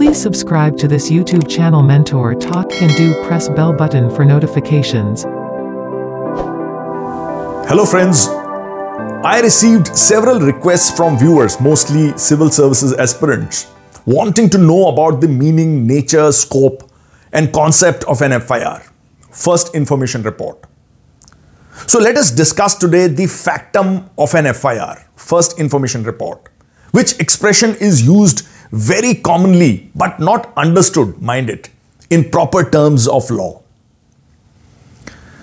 Please subscribe to this YouTube channel Mentor Talk and do press bell button for notifications. Hello friends, I received several requests from viewers, mostly civil services aspirants, wanting to know about the meaning, nature, scope and concept of an FIR, first information report. So let us discuss today the factum of an FIR, first information report, which expression is used very commonly but not understood, mind it, in proper terms of law.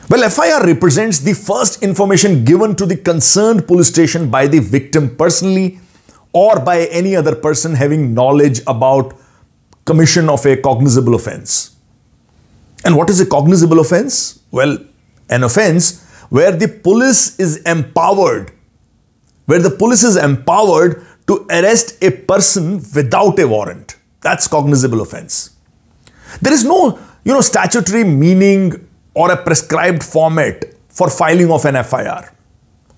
Well, FIR represents the first information given to the concerned police station by the victim personally or by any other person having knowledge about commission of a cognizable offense. And what is a cognizable offense? Well, an offense where the police is empowered, where the police is empowered to arrest a person without a warrant. That's cognizable offense. There is no, you know, statutory meaning or a prescribed format for filing of an FIR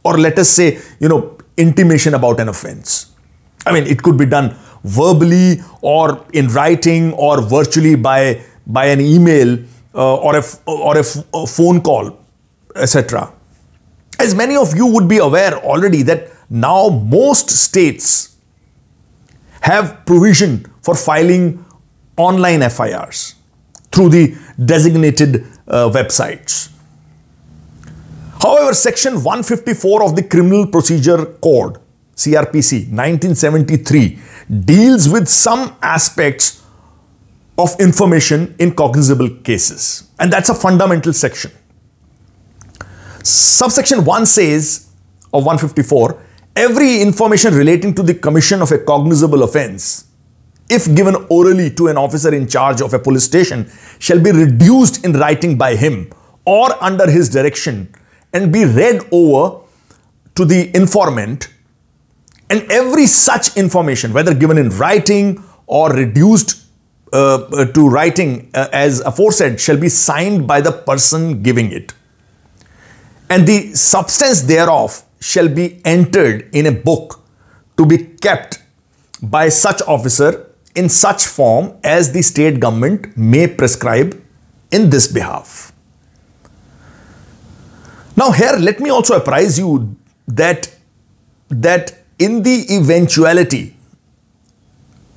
or let us say, you know, intimation about an offense. I mean, it could be done verbally or in writing or virtually by, by an email uh, or, a, or a phone call, etc. As many of you would be aware already that now most states have provision for filing online FIRs through the designated uh, websites. However, section 154 of the Criminal Procedure Code, CRPC 1973, deals with some aspects of information in cognizable cases. And that's a fundamental section. Subsection 1 says, of 154, every information relating to the commission of a cognizable offense, if given orally to an officer in charge of a police station, shall be reduced in writing by him or under his direction and be read over to the informant. And every such information, whether given in writing or reduced uh, uh to writing uh, as aforesaid, shall be signed by the person giving it. And the substance thereof shall be entered in a book to be kept by such officer in such form as the state government may prescribe in this behalf. Now here let me also apprise you that that in the eventuality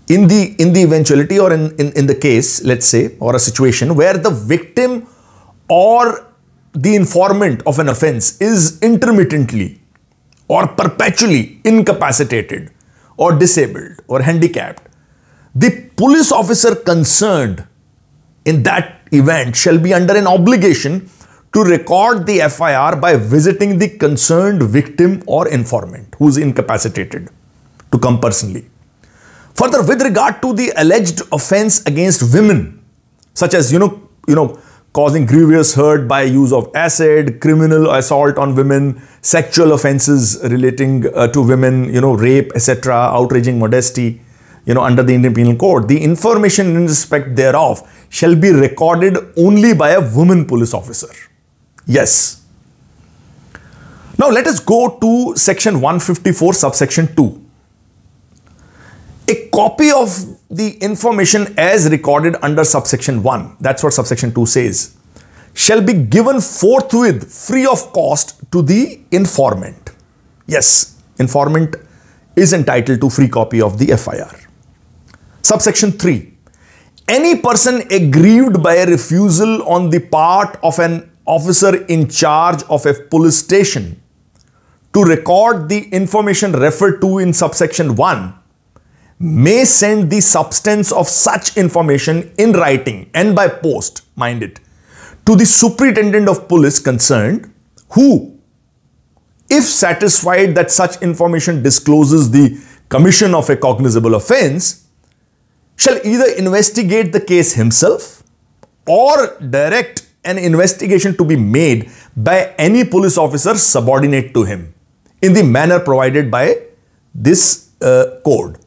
in the in the eventuality or in, in, in the case let's say or a situation where the victim or the informant of an offense is intermittently or perpetually incapacitated or disabled or handicapped, the police officer concerned in that event shall be under an obligation to record the FIR by visiting the concerned victim or informant who is incapacitated to come personally. Further, with regard to the alleged offense against women, such as, you know, you know, causing grievous hurt by use of acid, criminal assault on women, sexual offenses relating uh, to women, you know, rape, etc., outraging modesty, you know, under the Indian Penal Code. The information in respect thereof shall be recorded only by a woman police officer. Yes. Now let us go to section 154, subsection 2. A copy of the information as recorded under subsection 1, that's what subsection 2 says, shall be given forthwith free of cost to the informant. Yes, informant is entitled to free copy of the FIR. Subsection 3. Any person aggrieved by a refusal on the part of an officer in charge of a police station to record the information referred to in subsection 1 may send the substance of such information in writing and by post, mind it, to the superintendent of police concerned who, if satisfied that such information discloses the commission of a cognizable offense, shall either investigate the case himself or direct an investigation to be made by any police officer subordinate to him in the manner provided by this uh, code.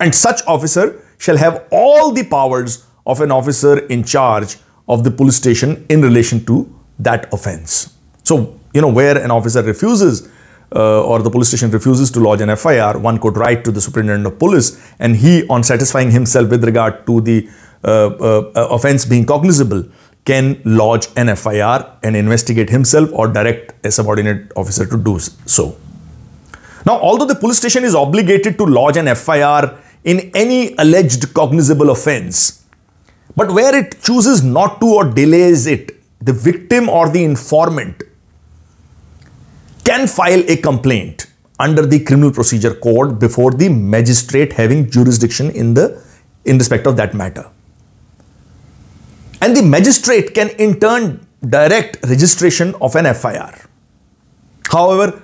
And such officer shall have all the powers of an officer in charge of the police station in relation to that offense. So, you know, where an officer refuses uh, or the police station refuses to lodge an FIR, one could write to the superintendent of police and he, on satisfying himself with regard to the uh, uh, uh offense being cognizable, can lodge an FIR and investigate himself or direct a subordinate officer to do so. Now, although the police station is obligated to lodge an FIR in any alleged cognizable offense, but where it chooses not to or delays it, the victim or the informant can file a complaint under the criminal procedure code before the magistrate having jurisdiction in the in respect of that matter and the magistrate can in turn direct registration of an fir however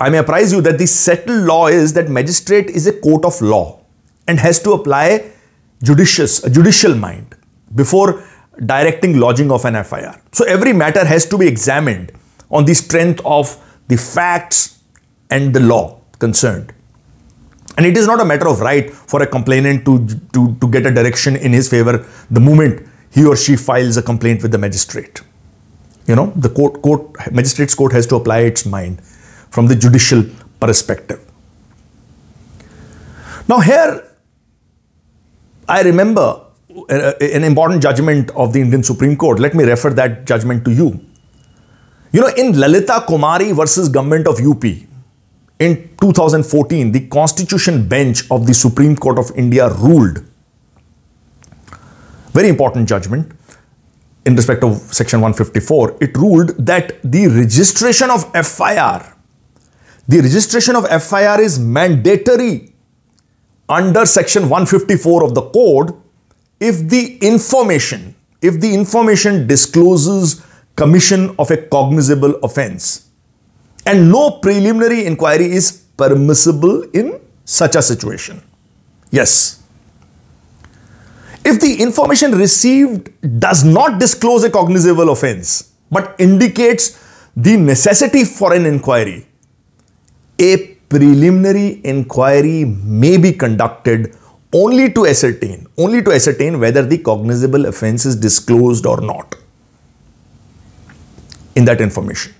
I may apprise you that the settled law is that magistrate is a court of law and has to apply judicious, judicial mind before directing lodging of an FIR. So every matter has to be examined on the strength of the facts and the law concerned. And it is not a matter of right for a complainant to, to, to get a direction in his favor the moment he or she files a complaint with the magistrate. You know, the court, court, magistrate's court has to apply its mind from the judicial perspective. Now, here I remember uh, an important judgment of the Indian Supreme Court. Let me refer that judgment to you. You know, in Lalita Kumari versus Government of UP in 2014, the Constitution Bench of the Supreme Court of India ruled. Very important judgment in respect of Section 154. It ruled that the registration of FIR the registration of FIR is mandatory under section 154 of the code if the information, if the information discloses commission of a cognizable offense and no preliminary inquiry is permissible in such a situation. Yes. If the information received does not disclose a cognizable offense but indicates the necessity for an inquiry, a preliminary inquiry may be conducted only to ascertain, only to ascertain whether the cognizable offense is disclosed or not in that information.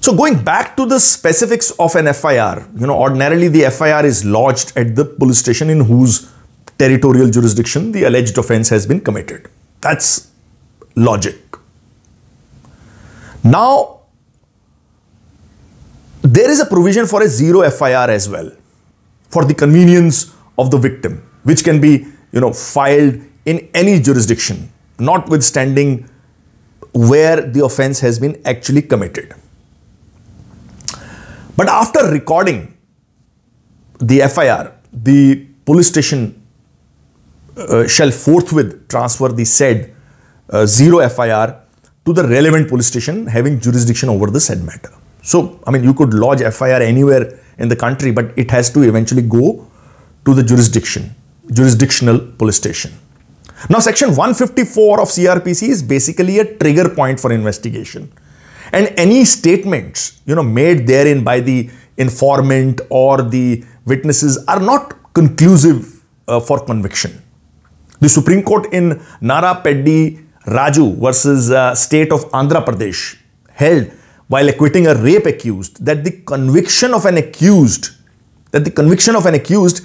So going back to the specifics of an FIR, you know, ordinarily the FIR is lodged at the police station in whose territorial jurisdiction the alleged offense has been committed. That's logic. Now, there is a provision for a zero FIR as well for the convenience of the victim, which can be, you know, filed in any jurisdiction, notwithstanding where the offense has been actually committed. But after recording the FIR, the police station uh, shall forthwith transfer the said uh, zero FIR to the relevant police station having jurisdiction over the said matter. So, I mean, you could lodge FIR anywhere in the country, but it has to eventually go to the jurisdiction, jurisdictional police station. Now, section 154 of CRPC is basically a trigger point for investigation. And any statements, you know, made therein by the informant or the witnesses are not conclusive uh, for conviction. The Supreme Court in Nara Peddi Raju versus uh, state of Andhra Pradesh held while acquitting a rape accused that the conviction of an accused that the conviction of an accused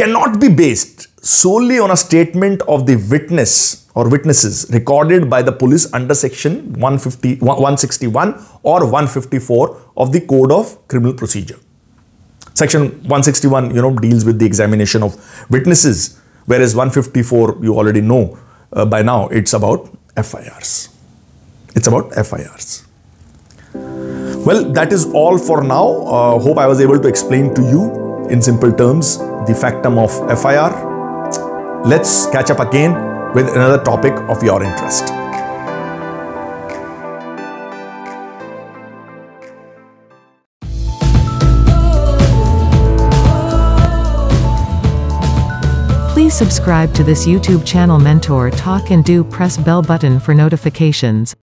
cannot be based solely on a statement of the witness or witnesses recorded by the police under section 150, 161 or 154 of the code of criminal procedure section 161 you know deals with the examination of witnesses whereas 154 you already know uh, by now it's about firs it's about firs well, that is all for now. Uh, hope I was able to explain to you in simple terms the factum of FIR. Let's catch up again with another topic of your interest. Please subscribe to this YouTube channel Mentor Talk and do press bell button for notifications.